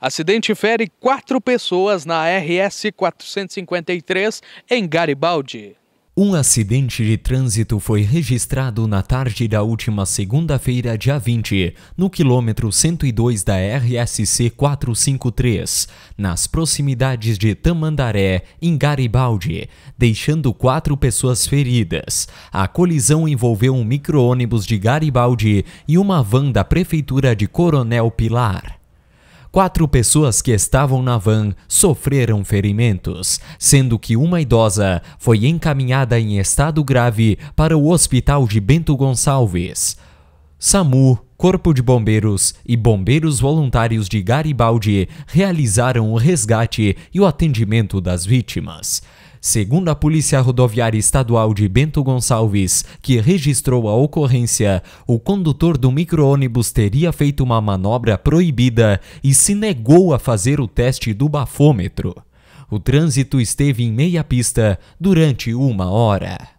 Acidente fere quatro pessoas na RS 453 em Garibaldi. Um acidente de trânsito foi registrado na tarde da última segunda-feira, dia 20, no quilômetro 102 da RSC 453, nas proximidades de Tamandaré, em Garibaldi, deixando quatro pessoas feridas. A colisão envolveu um micro-ônibus de Garibaldi e uma van da Prefeitura de Coronel Pilar. Quatro pessoas que estavam na van sofreram ferimentos, sendo que uma idosa foi encaminhada em estado grave para o hospital de Bento Gonçalves. SAMU, Corpo de Bombeiros e bombeiros voluntários de Garibaldi realizaram o resgate e o atendimento das vítimas. Segundo a Polícia Rodoviária Estadual de Bento Gonçalves, que registrou a ocorrência, o condutor do micro-ônibus teria feito uma manobra proibida e se negou a fazer o teste do bafômetro. O trânsito esteve em meia pista durante uma hora.